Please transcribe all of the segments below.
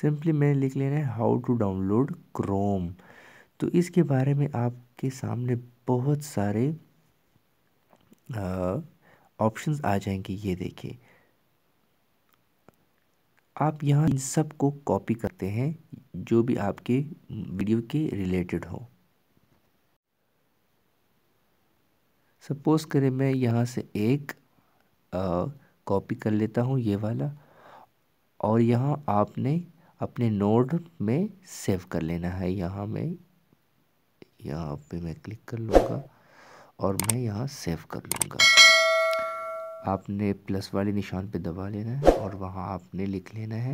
simply मैंने लिख लेना है हाउ टू डाउनलोड क्रोम तो इसके बारे में आपके सामने बहुत सारे ऑप्शंस आ जाएंगे ये देखिए आप यहाँ इन सब को कॉपी करते हैं जो भी आपके वीडियो के रिलेटेड हो सपोज़ करें मैं यहाँ से एक कॉपी कर लेता हूँ ये वाला और यहाँ आपने अपने नोड में सेव कर लेना है यहाँ में यहाँ पे मैं क्लिक कर लूँगा और मैं यहाँ सेव कर लूँगा आपने प्लस वाले निशान पे दबा लेना है और वहाँ आपने लिख लेना है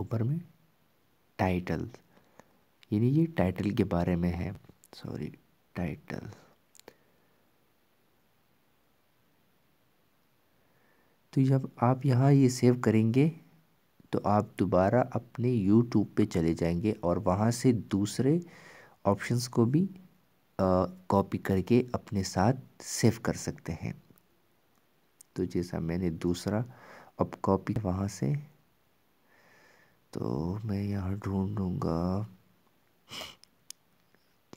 ऊपर में टाइटल यानी ये टाइटल के बारे में है सॉरी टाइटल तो जब आप यहाँ ये सेव करेंगे तो आप दोबारा अपने यूट्यूब पे चले जाएंगे और वहाँ से दूसरे ऑप्शंस को भी कॉपी करके अपने साथ सेव कर सकते हैं तो जैसा मैंने दूसरा अब कॉपी वहाँ से तो मैं यहाँ ढूँढूँगा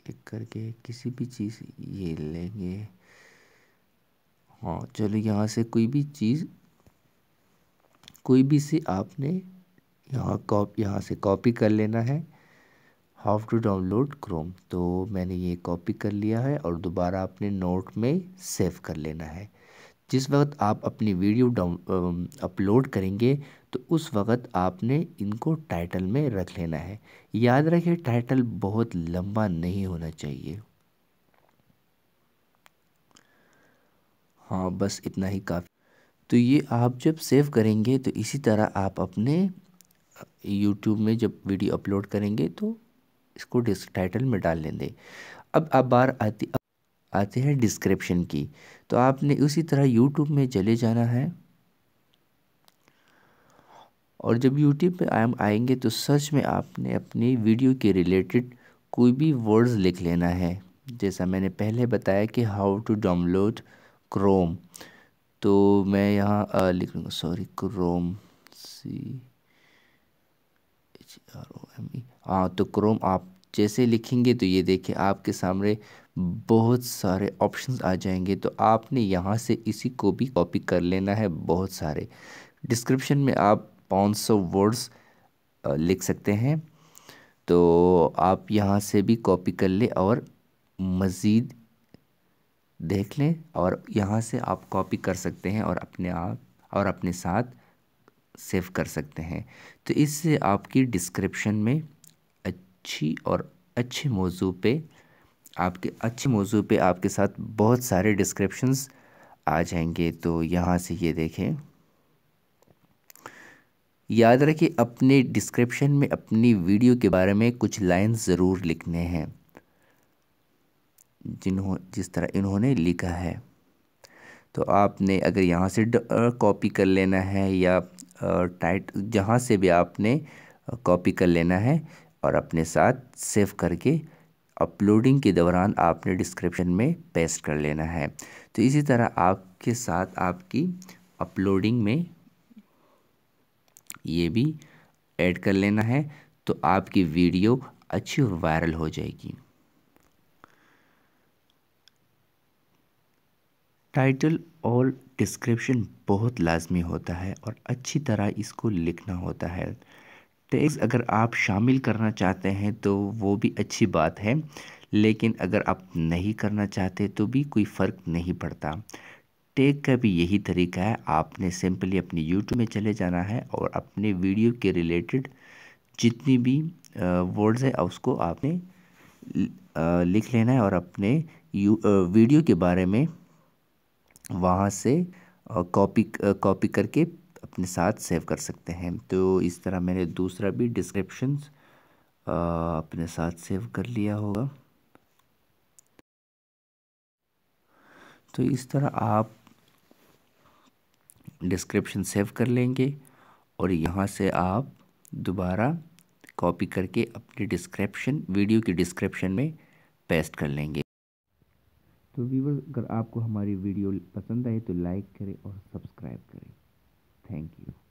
क्लिक करके किसी भी चीज़ ये लेंगे हाँ चलो यहाँ से कोई भी चीज़ कोई भी से आपने यहाँ कॉप यहाँ से कॉपी कर लेना है हाउ टू डाउनलोड क्रोम तो मैंने ये कॉपी कर लिया है और दोबारा अपने नोट में सेव कर लेना है जिस वक्त आप अपनी वीडियो डाउन अपलोड करेंगे तो उस वक्त आपने इनको टाइटल में रख लेना है याद रखें टाइटल बहुत लंबा नहीं होना चाहिए हाँ बस इतना ही काफ़ी तो ये आप जब सेव करेंगे तो इसी तरह आप अपने यूट्यूब में जब वीडियो अपलोड करेंगे तो इसको डिस्क टाइटल में डाल लेंगे अब आप बार आती आते हैं डिस्क्रिप्शन की तो आपने उसी तरह यूट्यूब में चले जाना है और जब यूट्यूब पे हम आएंगे तो सर्च में आपने अपनी वीडियो के रिलेटेड कोई भी वर्ड्स लिख लेना है जैसा मैंने पहले बताया कि हाउ टू डाउनलोड क्रोम तो मैं यहाँ लिख लूँगा sorry Chrome C H R O M E हाँ तो क्रोम आप जैसे लिखेंगे तो ये देखिए आपके सामने बहुत सारे ऑप्शंस आ जाएंगे तो आपने यहाँ से इसी को भी कॉपी कर लेना है बहुत सारे डिस्क्रिप्शन में आप पाँच सौ वर्ड्स लिख सकते हैं तो आप यहाँ से भी कॉपी कर ले और मज़ीद देख लें और यहाँ से आप कॉपी कर सकते हैं और अपने आप और अपने साथ सेव कर सकते हैं तो इससे आपकी डिस्क्रिप्शन में अच्छी और अच्छे मौजू पे आपके अच्छे मौजू पे आपके साथ बहुत सारे डिस्क्रिप्शंस आ जाएंगे तो यहाँ से ये देखें याद रखें अपने डिस्क्रिप्शन में अपनी वीडियो के बारे में कुछ लाइन ज़रूर लिखने हैं जिन्हों जिस तरह इन्होंने लिखा है तो आपने अगर यहाँ से कॉपी कर लेना है या टाइट जहाँ से भी आपने कॉपी कर लेना है और अपने साथ सेव करके अपलोडिंग के दौरान आपने डिस्क्रिप्शन में पेस्ट कर लेना है तो इसी तरह आपके साथ आपकी अपलोडिंग में ये भी ऐड कर लेना है तो आपकी वीडियो अच्छी वायरल हो जाएगी टाइटल और डिस्क्रिप्शन बहुत लाजमी होता है और अच्छी तरह इसको लिखना होता है टैग्स अगर आप शामिल करना चाहते हैं तो वो भी अच्छी बात है लेकिन अगर आप नहीं करना चाहते तो भी कोई फ़र्क नहीं पड़ता टैग का भी यही तरीका है आपने सिंपली अपनी यूट्यूब में चले जाना है और अपने वीडियो के रिलेटेड जितनी भी वर्ड्स है उसको आपने लिख लेना है और अपने यू वीडियो के बारे में वहाँ से कॉपी कॉपी करके अपने साथ सेव कर सकते हैं तो इस तरह मैंने दूसरा भी डिस्क्रिप्शंस अपने साथ सेव कर लिया होगा तो इस तरह आप डिस्क्रिप्शन सेव कर लेंगे और यहाँ से आप दोबारा कॉपी करके अपने डिस्क्रिप्शन वीडियो की डिस्क्रिप्शन में पेस्ट कर लेंगे तो वीवर अगर आपको हमारी वीडियो पसंद आए तो लाइक करें और सब्सक्राइब करें थैंक यू